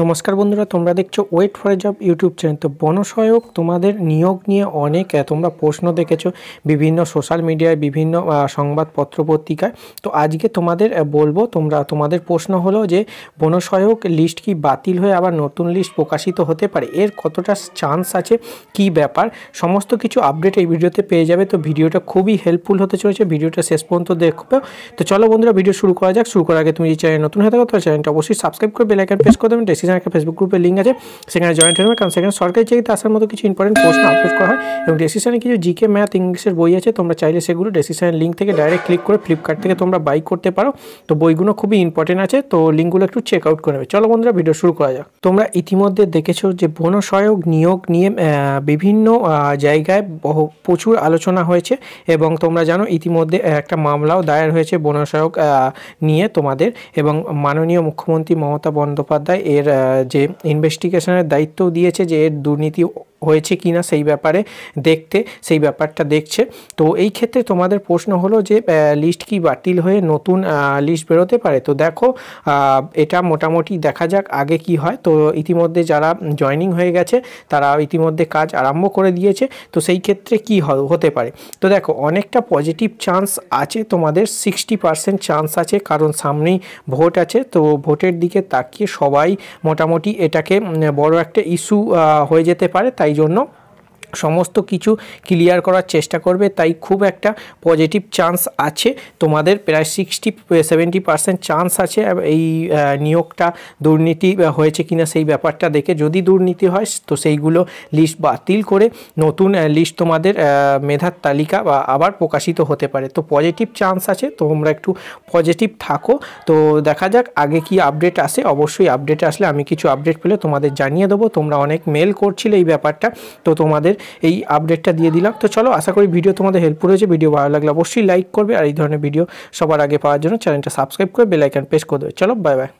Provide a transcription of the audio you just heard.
নমস্কার বন্ধুরা তোমরা দেখছো wait for job YouTube channel তো বনসহায়ক তোমাদের নিয়োগ নিয়ে অনেক তোমরা প্রশ্ন দেখেছো বিভিন্ন সোশ্যাল মিডিয়ায় বিভিন্ন সংবাদপত্র পত্রিকায় তো আজকে তোমাদের বলবো তোমরা তোমাদের প্রশ্ন হলো যে বনসহায়ক লিস্ট কি বাতিল হয়ে আবার নতুন লিস্ট প্রকাশিত হতে পারে এর কতটা চান্স আছে কি ব্যাপার সমস্ত কিছু আপডেট এই ভিডিওতে পেয়ে যাবে তো ভিডিওটা খুবই হেল্পফুল হতে চলেছে ভিডিওটা শেষ পর্যন্ত দেখবে তো চলো বন্ধুরা ভিডিও শুরু করা যাক শুরু করার আগে তুমি যে চ্যানেল নতুন হয়ে থাকো তো চ্যানেলটা অবশ্যই সাবস্ক্রাইব করে বেলাইকান প্রেস করে দেবেন ডিসক্রিপশানে একটা ফেসবুক গ্রুপের লিঙ্ক আছে সেখানে জয়েন্ট হয়ে কারণ সেখানে সরকারি চাকরিতে আসার মতো কিছু ইম্পর্টেন্ট প্রশ্ন আপলোড করা হয় এবং ডিসক্রিপশানে কিছু জিকে ম্যাথ ইংলিশের বই আছে তোমরা চাইলে সেগুলো ডিসক্রিপশানের লিঙ্ক থেকে ডাইরেক্ট ক্লিক করে ফ্লিপকার্ট থেকে তোমরা বাই করতে পারো তো বইগুলো খুবই ইম্পর্টেন্ট আছে তো লিঙ্কগুলো একটু চেক আউট করে নেবে চলো বন্ধুরা ভিডিও শুরু করা যাক তোমরা ইতিমধ্যে দেখেছো যে বন সহায়ক নিয়োগ নিয়ে বিভিন্ন জায়গায় বহু প্রচুর আলোচনা হয়েছে এবং তোমরা জানো ইতিমধ্যে একটা মামলাও দায়ের হয়েছে বন সহায়ক নিয়ে তোমাদের এবং মাননীয় মুখ্যমন্ত্রী মমতা বন্দ্যোপাধ্যায় এর যে ইনভেস্টিগেশনের দায়িত্ব দিয়েছে যে এর দুর্নীতি হয়েছে কি না সেই ব্যাপারে দেখতে সেই ব্যাপারটা দেখছে তো এই ক্ষেত্রে তোমাদের প্রশ্ন হলো যে লিস্ট কি বাতিল হয়ে নতুন লিস্ট বেরোতে পারে তো দেখো এটা মোটামুটি দেখা যাক আগে কি হয় তো ইতিমধ্যে যারা জয়নিং হয়ে গেছে তারা ইতিমধ্যে কাজ আরম্ভ করে দিয়েছে তো সেই ক্ষেত্রে কি হতে পারে তো দেখো অনেকটা পজিটিভ চান্স আছে তোমাদের সিক্সটি পারসেন্ট চান্স আছে কারণ সামনেই ভোট আছে তো ভোটের দিকে তাকিয়ে সবাই মোটামুটি এটাকে বড় একটা ইস্যু হয়ে যেতে পারে তাই yo no. সমস্ত কিছু ক্লিয়ার করার চেষ্টা করবে তাই খুব একটা পজিটিভ চান্স আছে তোমাদের প্রায় সিক্সটি সেভেন্টি পার্সেন্ট চান্স আছে এই নিয়োগটা দুর্নীতি হয়েছে কিনা সেই ব্যাপারটা দেখে যদি দুর্নীতি হয় তো সেইগুলো লিস্ট বাতিল করে নতুন লিস্ট তোমাদের মেধার তালিকা বা আবার প্রকাশিত হতে পারে তো পজিটিভ চান্স আছে তোমরা একটু পজিটিভ থাকো তো দেখা যাক আগে কি আপডেট আসে অবশ্যই আপডেট আসলে আমি কিছু আপডেট পেলে তোমাদের জানিয়ে দেবো তোমরা অনেক মেল করছিলে এই ব্যাপারটা তো তোমাদের এই আপডেটটা দিয়ে দিলাম তো চলো আশা করি ভিডিও তোমাদের হেল্পফুল হয়েছে ভিডিও ভালো লাগলে অবশ্যই লাইক করবে আর এই ধরনের ভিডিও সবার আগে পাওয়ার জন্য চ্যানেলটা সাবস্ক্রাইব করে বেলাইকান প্রেস করে দেবে চলো বাই বাই